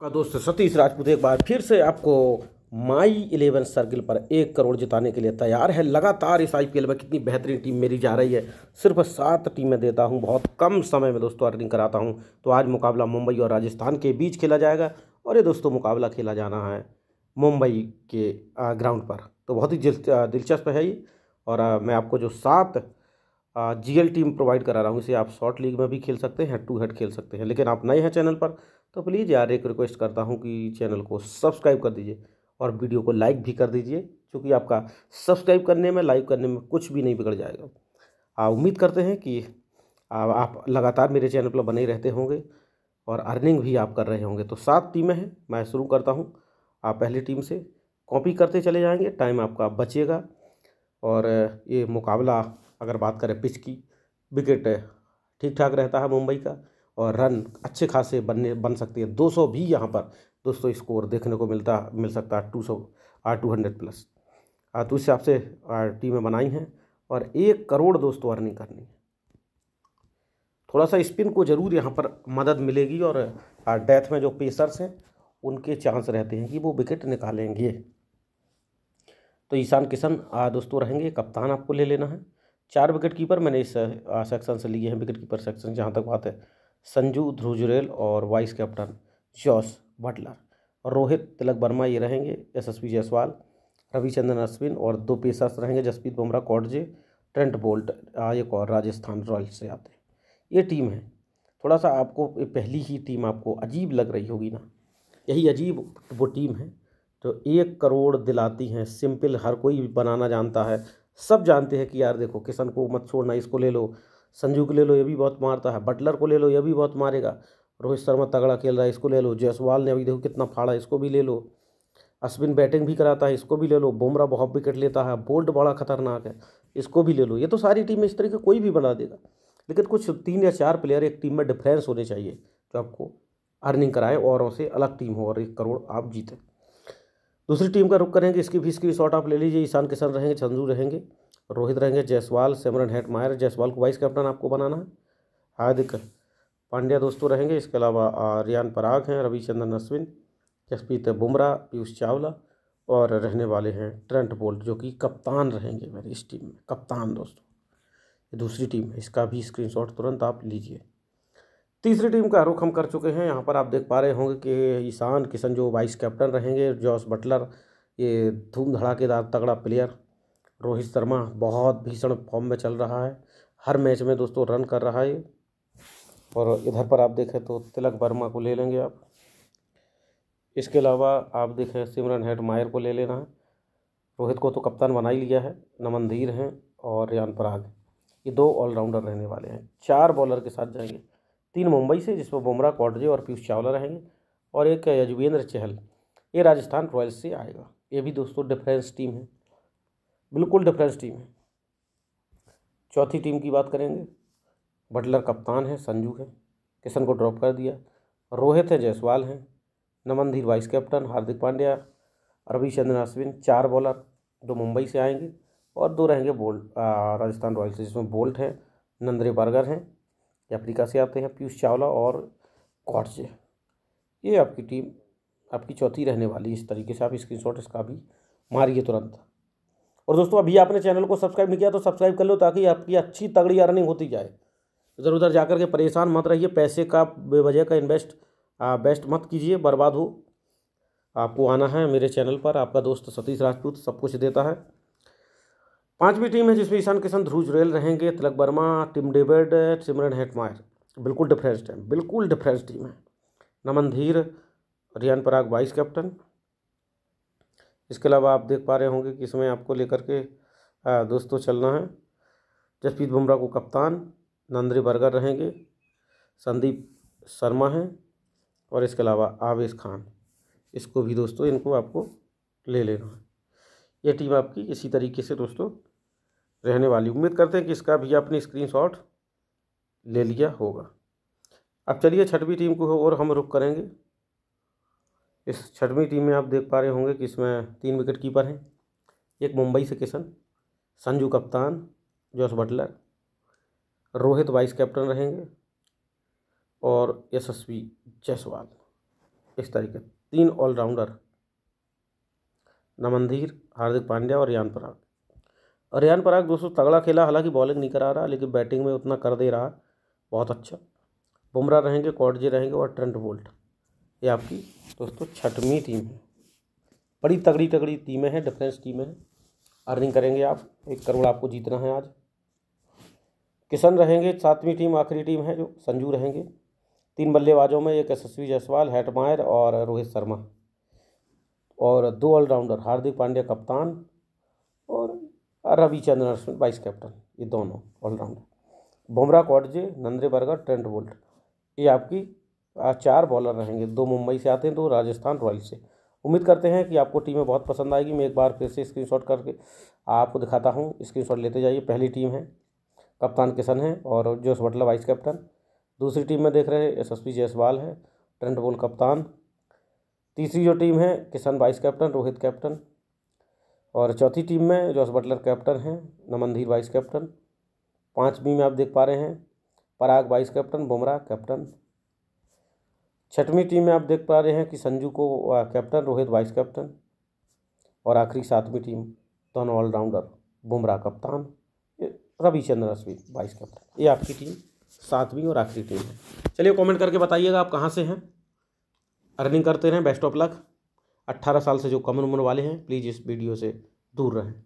का दोस्त सतीश राजपूत एक बार फिर से आपको माई इलेवन सर्किल पर एक करोड़ जिताने के लिए तैयार है लगातार इस आईपीएल में कितनी बेहतरीन टीम मेरी जा रही है सिर्फ सात टीमें देता हूं बहुत कम समय में दोस्तों अर्निंग कराता हूं तो आज मुकाबला मुंबई और राजस्थान के बीच खेला जाएगा और ये दोस्तों मुकाबला खेला जाना है मुंबई के ग्राउंड पर तो बहुत ही दिलचस्प है ये और मैं आपको जो सात जी टीम प्रोवाइड करा रहा हूँ इसे आप शॉर्ट लीग में भी खेल सकते हैं हेड टू हेड खेल सकते हैं लेकिन आप नए हैं चैनल पर तो प्लीज़ यार एक रिक्वेस्ट करता हूँ कि चैनल को सब्सक्राइब कर दीजिए और वीडियो को लाइक भी कर दीजिए क्योंकि आपका सब्सक्राइब करने में लाइक करने में कुछ भी नहीं बिगड़ जाएगा आ, उम्मीद करते हैं कि आप लगातार मेरे चैनल पर बने रहते होंगे और अर्निंग भी आप कर रहे होंगे तो सात टीमें हैं मैं शुरू करता हूँ आप पहली टीम से कॉपी करते चले जाएंगे टाइम आपका बचेगा और ये मुकाबला अगर बात करें पिच की विकेट ठीक ठाक रहता है मुंबई का और रन अच्छे खासे बनने बन है दो 200 भी यहाँ पर दोस्तों स्कोर देखने को मिलता मिल सकता है टू सौ आर टू हंड्रेड प्लस हाँ, तो इस हिसाब से टीमें बनाई हैं और एक करोड़ दोस्तों अर्निंग करनी है थोड़ा सा स्पिन को ज़रूर यहाँ पर मदद मिलेगी और डेथ में जो पेसर्स हैं उनके चांस रहते हैं कि वो विकेट निकालेंगे तो ईशान किशन दोस्तों रहेंगे कप्तान आपको ले लेना है चार विकेट कीपर मैंने इस सेक्शन से लिए हैं विकेट कीपर सेक्शन जहाँ तक बात है संजू ध्रुजरेल और vice captain Jos Buttler Rohit तिलक वर्मा ये रहेंगे यशस्वी जयसवाल रविचंद्रन अश्विन और दो पेसर्स रहेंगे Jasprit Bumrah Coetzee Trent Boult एक और राजस्थान रॉयल्स से आते हैं ये टीम है थोड़ा सा आपको पहली ही टीम आपको अजीब लग रही होगी ना यही अजीब वो टीम है जो एक करोड़ दिलाती हैं सिंपल हर कोई बनाना जानता है सब जानते हैं कि यार देखो किसान को मत छोड़ना इसको ले लो संजू को ले लो ये भी बहुत मारता है बटलर को ले लो ये भी बहुत मारेगा रोहित शर्मा तगड़ा खेल रहा है इसको ले लो जयसवाल ने अभी देखो कितना फाड़ा इसको भी ले लो अश्विन बैटिंग भी कराता है इसको भी ले लो बुमरा बहुत विकेट लेता है बोल्ट बड़ा खतरनाक है इसको भी ले लो ये तो सारी टीम इस तरीके कोई भी बना देगा लेकिन कुछ तीन या चार प्लेयर एक टीम में डिफ्रेंस होने चाहिए जो आपको अर्निंग कराएं और उसे अलग टीम हो और एक करोड़ आप जीतें दूसरी टीम का रुख करेंगे इसकी फीस की भी शॉर्ट आप ले लीजिए ईशान किशन रहेंगे चंदू रहेंगे रोहित रहेंगे जयसवाल सिमरन हेटमायर जयसवाल को वाइस कैप्टन आपको बनाना है हार्दिक पांड्या दोस्तों रहेंगे इसके अलावा रियान पराग हैं रविचंद्रन अश्विन जसप्रीत बुमराह पीयूष चावला और रहने वाले हैं ट्रेंट बोल्ट जो कि कप्तान रहेंगे मेरी इस टीम में कप्तान दोस्तों ये दूसरी टीम है इसका भी स्क्रीनशॉट तुरंत आप लीजिए तीसरी टीम का रुख हम कर चुके हैं यहाँ पर आप देख पा रहे होंगे कि ईशान किशन जो वाइस कैप्टन रहेंगे जॉस बटलर ये धूम धड़ाकेदार तगड़ा प्लेयर रोहित शर्मा बहुत भीषण फॉर्म में चल रहा है हर मैच में दोस्तों रन कर रहा है और इधर पर आप देखें तो तिलक वर्मा को ले लेंगे आप इसके अलावा आप देखें सिमरन हेड मायर को ले लेना है रोहित को तो कप्तान बना ही लिया है नमनधीर हैं और रियान पराग ये दो ऑलराउंडर रहने वाले हैं चार बॉलर के साथ जाएंगे तीन मुंबई से जिसमें बुमराह कॉटजे और पीयूष चावला रहेंगे और एक यजवेंद्र चहल ये राजस्थान रॉयल्स से आएगा ये भी दोस्तों डिफेंस टीम है बिल्कुल डिफरेंस टीम है चौथी टीम की बात करेंगे बटलर कप्तान है संजू है किशन को ड्रॉप कर दिया रोहित है जायसवाल हैं नमनधीर वाइस कैप्टन हार्दिक पांड्या रविचंद्रन अश्विन चार बॉलर दो मुंबई से आएंगे और दो रहेंगे बोल्ट राजस्थान रॉयल्स जिसमें बोल्ट हैं नंद्रे बर्गर हैं ये अफ्रीका से आते हैं पीयूष चावला और कॉट्स ये आपकी टीम आपकी चौथी रहने वाली इस तरीके से आप स्क्रीन इसका भी मारिए तुरंत और दोस्तों अभी आपने चैनल को सब्सक्राइब नहीं किया तो सब्सक्राइब कर लो ताकि आपकी अच्छी तगड़ी अर्निंग होती जाए इधर उधर जाकर के परेशान मत रहिए पैसे का बेवजह का इन्वेस्ट बेस्ट मत कीजिए बर्बाद हो आपको आना है मेरे चैनल पर आपका दोस्त सतीश राजपूत सब कुछ देता है पांचवी टीम है जिसमें ईशान किशन ध्रुज रेल रहेंगे Tilak Varma Tim David Shimron Hetmyer बिल्कुल डिफरेंस टीम बिल्कुल डिफरेंस टीम है नमन धीर रियान पराग वाइस कैप्टन इसके अलावा आप देख पा रहे होंगे कि इसमें आपको लेकर के दोस्तों चलना है जसप्रीत बुमराह को कप्तान नंद्री बर्गर रहेंगे संदीप शर्मा हैं और इसके अलावा आवेश खान इसको भी दोस्तों इनको आपको ले लेना है ये टीम आपकी इसी तरीके से दोस्तों रहने वाली उम्मीद करते हैं कि इसका भी आपने स्क्रीनशॉट ले लिया होगा अब चलिए छठवीं टीम को और हम रुख करेंगे इस छठवीं टीम में आप देख पा रहे होंगे कि इसमें तीन विकेट कीपर हैं एक मुंबई से किशन संजू कप्तान Jos Buttler Rohit vice captain रहेंगे और यशस्वी जायसवाल इस तरीके तीन ऑलराउंडर नमनधीर हार्दिक पांड्या और रियान पराग और रियान पराग दोस्तों तगड़ा खेला हालांकि बॉलिंग नहीं करा रहा लेकिन बैटिंग में उतना कर दे रहा बहुत अच्छा बुमराह रहेंगे कॉडजे रहेंगे और ट्रेंट बोल्ट ये आपकी दोस्तों छठवीं टीम है बड़ी तगड़ी तगड़ी टीमें हैं डिफेंस टीमें हैं अर्निंग करेंगे आप एक करोड़ आपको जीतना है आज किशन रहेंगे सातवीं टीम आखिरी टीम है जो संजू रहेंगे तीन बल्लेबाजों में एक यशस्वी जायसवाल हेटमायर और रोहित शर्मा और दो ऑलराउंडर हार्दिक पांड्या कप्तान और रविचंद्रन अश्विन वाइस कैप्टन ये दोनों allrounder Bumrah Coetzee Nandre Burger Trent Boult ये आपकी चार बॉलर रहेंगे दो मुंबई से आते हैं दो राजस्थान रॉयल्स से उम्मीद करते हैं कि आपको टीमें बहुत पसंद आएगी मैं एक बार फिर से स्क्रीन करके आपको दिखाता हूँ स्क्रीन लेते जाइए पहली टीम है कप्तान किशन है और जोश बटला वाइस कैप्टन दूसरी टीम में देख रहे हैं एस एस पी है ट्रेंट बोल कप्तान तीसरी जो टीम है Kishan vice captain Rohit captain और चौथी टीम में जॉस बटलर कैप्टन हैं नमनधीर वाइस कैप्टन पाँचवीं में आप देख पा रहे हैं Parag vice captain Bumrah captain छठवीं टीम में आप देख पा रहे हैं कि संजू को कैप्टन रोहित वाइस कैप्टन और आखिरी सातवीं टीम दोनों ऑलराउंडर बुमराह कप्तान रविचंद्र अश्विन वाइस कैप्टन ये आपकी टीम सातवीं और आखिरी टीम है चलिए कमेंट करके बताइएगा आप कहाँ से हैं अर्निंग करते रहें बेस्ट ऑफ लक अट्ठारह साल से जो कम उम्र वाले हैं प्लीज़ इस वीडियो से दूर रहें